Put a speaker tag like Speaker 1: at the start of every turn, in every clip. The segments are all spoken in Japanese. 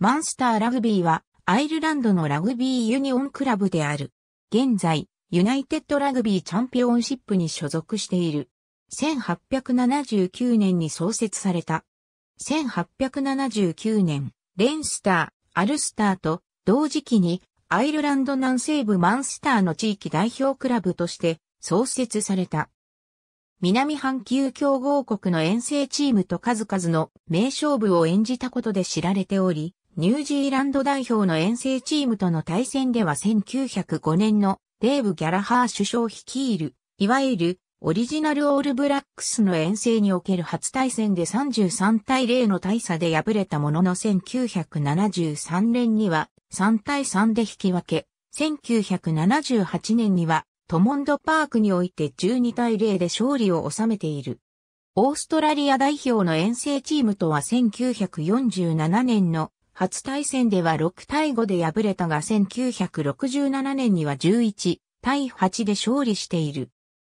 Speaker 1: マンスターラグビーはアイルランドのラグビーユニオンクラブである。現在、ユナイテッドラグビーチャンピオンシップに所属している。1879年に創設された。1879年、レンスター、アルスターと同時期にアイルランド南西部マンスターの地域代表クラブとして創設された。南半球強豪国の遠征チームと数々の名勝負を演じたことで知られており、ニュージーランド代表の遠征チームとの対戦では1905年のデーブ・ギャラハー首相率いる、いわゆるオリジナルオールブラックスの遠征における初対戦で33対0の大差で敗れたものの1973年には3対3で引き分け、1978年にはトモンドパークにおいて12対0で勝利を収めている。オーストラリア代表の遠征チームとは1947年の初対戦では6対5で敗れたが1967年には11対8で勝利している。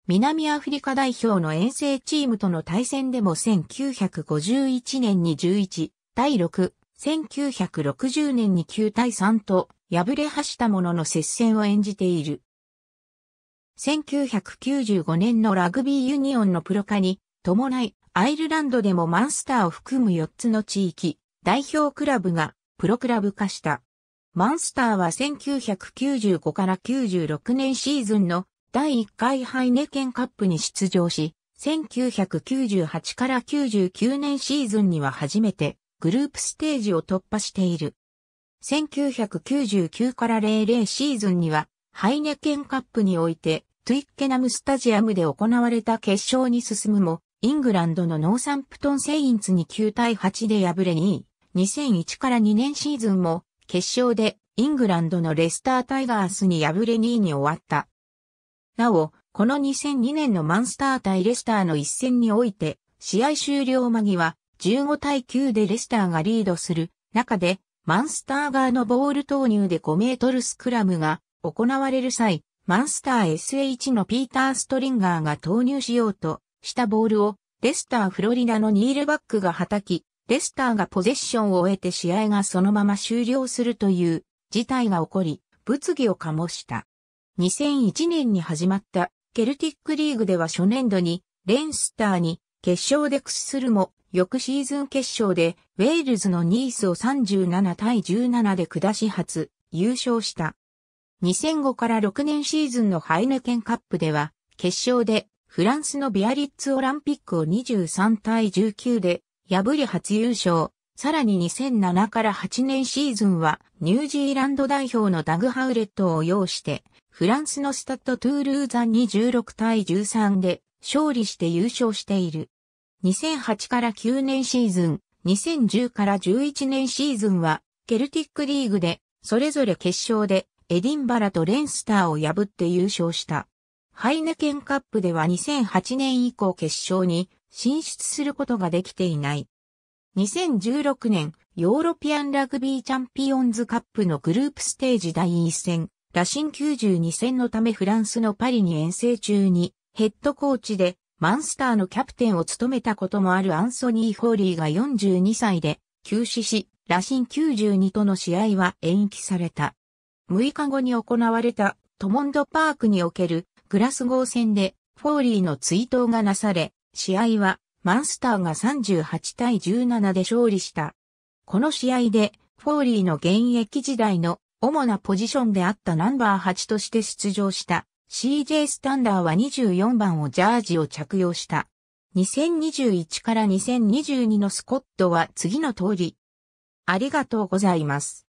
Speaker 1: 南アフリカ代表の遠征チームとの対戦でも1951年に11対6、1960年に9対3と敗れはしたものの接戦を演じている。1995年のラグビーユニオンのプロ化に伴い、アイルランドでもマンスターを含む4つの地域、代表クラブがプロクラブ化した。マンスターは1995から96年シーズンの第1回ハイネケンカップに出場し、1998から99年シーズンには初めてグループステージを突破している。1999から00シーズンにはハイネケンカップにおいてトゥイッケナムスタジアムで行われた決勝に進むも、イングランドのノーサンプトンセインツに9対8で敗れ2位。2001から2年シーズンも決勝でイングランドのレスタータイガースに敗れ2位に終わった。なお、この2002年のマンスター対レスターの一戦において、試合終了間際、15対9でレスターがリードする中で、マンスター側のボール投入で5メートルスクラムが行われる際、マンスター SH のピーター・ストリンガーが投入しようとしたボールを、レスター・フロリダのニールバックが叩き、レスターがポゼッションを終えて試合がそのまま終了するという事態が起こり、物議を醸した。2001年に始まったケルティックリーグでは初年度にレンスターに決勝で屈するも、翌シーズン決勝でウェールズのニースを37対17で下し初優勝した。2005から6年シーズンのハイネケンカップでは決勝でフランスのビアリッツオランピックを23対19で破り初優勝。さらに2007から8年シーズンはニュージーランド代表のダグ・ハウレットを擁してフランスのスタッド・トゥールーザンに16対13で勝利して優勝している。2008から9年シーズン、2010から11年シーズンはケルティックリーグでそれぞれ決勝でエディンバラとレンスターを破って優勝した。ハイネケンカップでは2008年以降決勝に進出することができていない。2016年、ヨーロピアンラグビーチャンピオンズカップのグループステージ第1戦、ラシン92戦のためフランスのパリに遠征中に、ヘッドコーチで、マンスターのキャプテンを務めたこともあるアンソニー・ホーリーが42歳で、休止し、ラシン92との試合は延期された。6日後に行われたトモンドパークにおけるグラスゴー戦でフォーリーの追悼がなされ、試合はマンスターが38対17で勝利した。この試合でフォーリーの現役時代の主なポジションであったナンバー8として出場した CJ スタンダーは24番をジャージを着用した。2021から2022のスコットは次の通り。ありがとうございます。